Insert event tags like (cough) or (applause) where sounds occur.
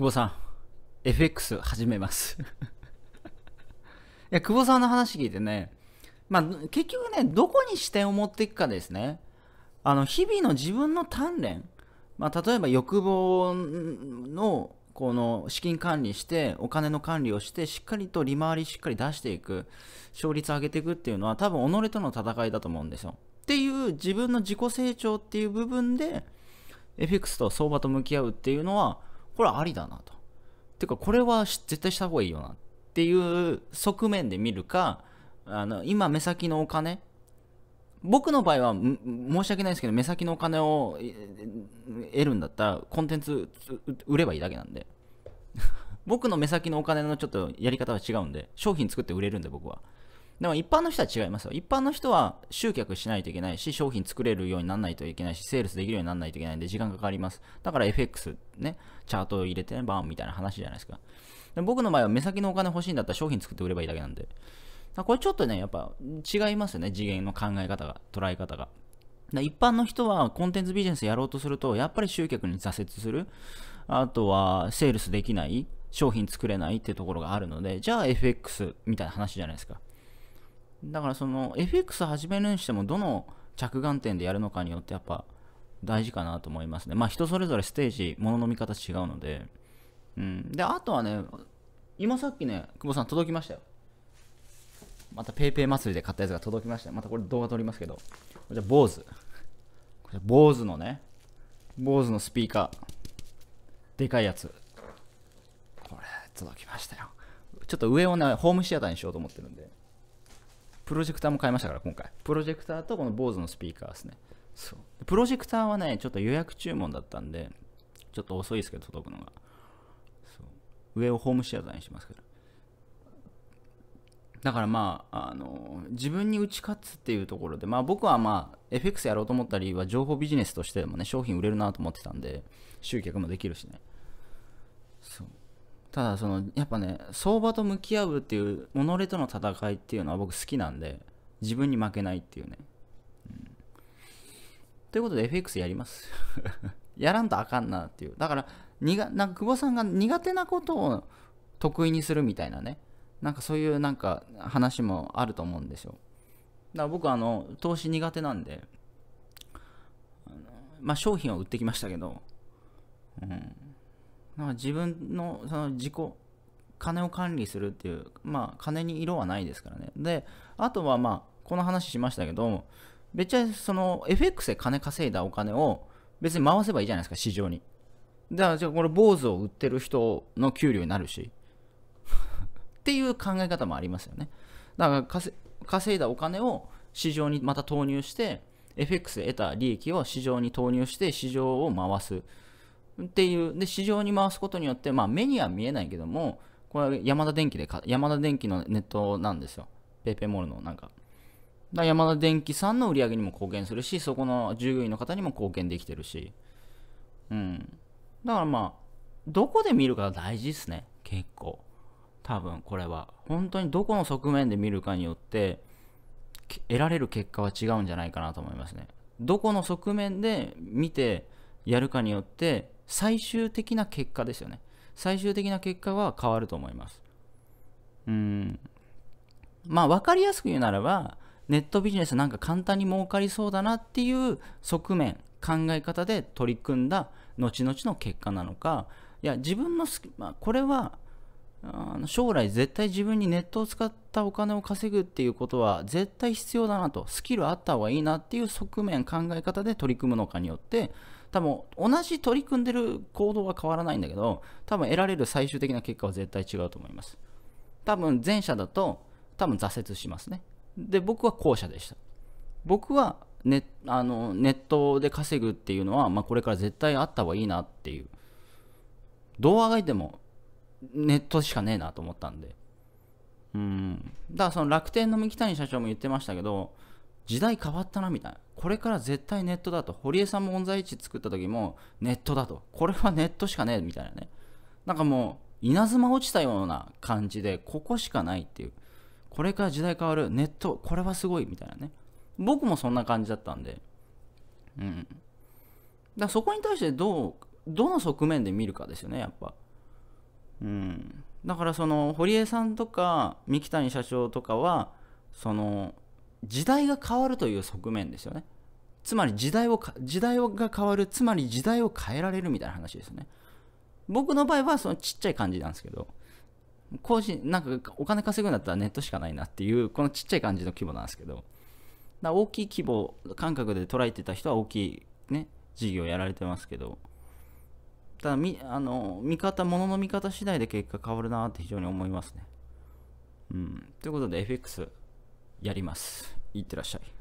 久保さん、FX 始めますいや、久保さんの話聞いてね、まあ、結局ね、どこに視点を持っていくかですね。あの、日々の自分の鍛錬、まあ、例えば欲望の、この資金管理して、お金の管理をして、しっかりと利回りしっかり出していく、勝率上げていくっていうのは、多分己との戦いだと思うんですよ。っていう自分の自己成長っていう部分で FX と相場と向き合うっていうのはこれはありだなと。てか、これは絶対した方がいいよなっていう側面で見るか、あの、今目先のお金、僕の場合は申し訳ないですけど目先のお金を得るんだったらコンテンツ売ればいいだけなんで (laughs) 僕の目先のお金のちょっとやり方は違うんで商品作って売れるんで僕はでも一般の人は違いますよ。一般の人は集客しないといけないし、商品作れるようにならないといけないし、セールスできるようにならないといけないんで、時間かかります。だから FX ね、チャートを入れてね、バーンみたいな話じゃないですか。で僕の場合は目先のお金欲しいんだったら商品作って売ればいいだけなんで。これちょっとね、やっぱ違いますよね、次元の考え方が、捉え方が。一般の人はコンテンツビジネスやろうとすると、やっぱり集客に挫折する。あとは、セールスできない。商品作れないってところがあるので、じゃあ FX みたいな話じゃないですか。だからその FX 始めるにしてもどの着眼点でやるのかによってやっぱ大事かなと思いますね。まあ人それぞれステージ、ものの見方違うので。うん。で、あとはね、今さっきね、久保さん届きましたよ。また PayPay 祭りで買ったやつが届きました。またこれ動画撮りますけど。じゃあ、坊主。これ坊主のね、坊主のスピーカー。でかいやつ。これ、届きましたよ。ちょっと上をね、ホームシアターにしようと思ってるんで。プロジェクターも買いましたから今回プロジェクターとこの BOSE のスピーカーですねそうプロジェクターはねちょっと予約注文だったんでちょっと遅いですけど届くのがそう上をホームシアターにしますけどだからまあ、あの自分に打ち勝つっていうところで、まあ、僕はまあ FX やろうと思ったりは情報ビジネスとしてもね商品売れるなと思ってたんで集客もできるしねそうただそのやっぱね相場と向き合うっていう己との戦いっていうのは僕好きなんで自分に負けないっていうね、うん、ということで FX やります (laughs) やらんとあかんなっていうだからにがなんか久保さんが苦手なことを得意にするみたいなねなんかそういうなんか話もあると思うんですよだから僕あの投資苦手なんでまあ商品を売ってきましたけど、うん、なんか自分のその自己金を管理するっていうまあ金に色はないですからねであとはまあこの話しましたけどめっちゃその FX で金稼いだお金を別に回せばいいじゃないですか市場にだからじゃあこれ坊主を売ってる人の給料になるしっていう考え方もありますよねだから稼いだお金を市場にまた投入して FX で得た利益を市場に投入して市場を回すっていうで市場に回すことによって、まあ、目には見えないけどもこれ山田電機で山田電機のネットなんですよ paypay モールのなんかだ山田電機さんの売り上げにも貢献するしそこの従業員の方にも貢献できてるしうんだからまあどこで見るかが大事ですね結構多分これは本当にどこの側面で見るかによって得られる結果は違うんじゃないかなと思いますねどこの側面で見てやるかによって最終的な結果ですよね最終的な結果は変わると思いますうんまあ分かりやすく言うならばネットビジネスなんか簡単に儲かりそうだなっていう側面考え方で取り組んだ後々の結果なのかいや自分の好き、まあ、これは将来絶対自分にネットを使ったお金を稼ぐっていうことは絶対必要だなとスキルあった方がいいなっていう側面考え方で取り組むのかによって多分同じ取り組んでる行動は変わらないんだけど多分得られる最終的な結果は絶対違うと思います多分前者だと多分挫折しますねで僕は後者でした僕はネあのネットで稼ぐっていうのは、まあ、これから絶対あった方がいいなっていうどうあがいてもネットしかねえなと思ったんでうんだからその楽天の三木谷社長も言ってましたけど時代変わったなみたいなこれから絶対ネットだと堀江さんもオンザ作った時もネットだとこれはネットしかねえみたいなねなんかもう稲妻落ちたような感じでここしかないっていうこれから時代変わるネットこれはすごいみたいなね僕もそんな感じだったんでうんだからそこに対してどうどの側面で見るかですよねやっぱうんだからその堀江さんとか三木谷社長とかはその時代が変わるという側面ですよね。つまり時代を時代が変わる、つまり時代を変えられるみたいな話ですね。僕の場合はそのちっちゃい感じなんですけど、更新、なんかお金稼ぐんだったらネットしかないなっていう、このちっちゃい感じの規模なんですけど、だ大きい規模感覚で捉えてた人は大きいね、事業やられてますけど、ただみ、あの、見方、物のの見方次第で結果変わるなって非常に思いますね。うん。ということで FX、やりますいってらっしゃい